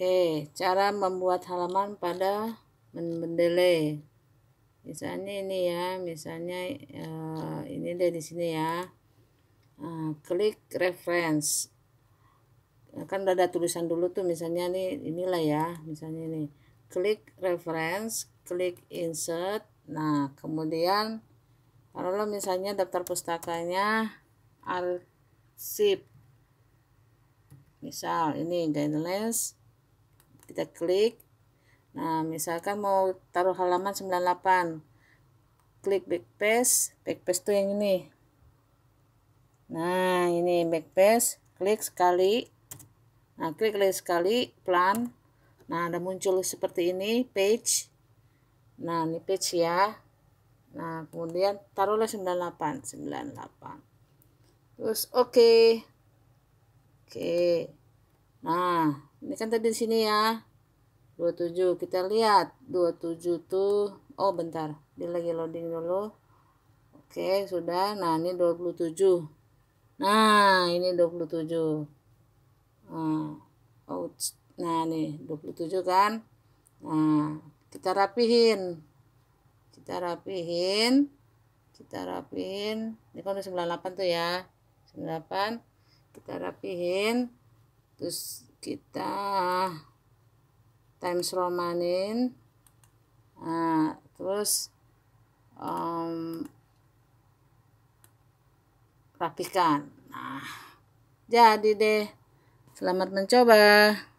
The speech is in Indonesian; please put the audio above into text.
Oke, cara membuat halaman pada mendele. Misalnya ini ya, misalnya uh, ini deh di sini ya. Uh, klik reference. Nah, kan ada tulisan dulu tuh misalnya nih inilah ya, misalnya ini. Klik reference, klik insert. Nah, kemudian kalau misalnya daftar pustakanya arsip. Misal ini guidelines kita klik nah misalkan mau taruh halaman 98 klik backpage. Backpage tuh yang ini nah ini backspace klik sekali nah klik lagi sekali Plan. nah ada muncul seperti ini page nah ini page ya nah kemudian taruhlah 98 98 terus oke okay. oke okay. nah ini kan tadi di sini ya 27 kita lihat 27 tuh oh bentar dia lagi loading dulu oke sudah nah ini 27 nah ini 27 nah, oh, nah nih 27 kan nah kita rapihin kita rapihin kita rapihin ini kan 98 tuh ya 98 kita rapihin terus kita times romanin nah, terus um, rapikan nah jadi deh selamat mencoba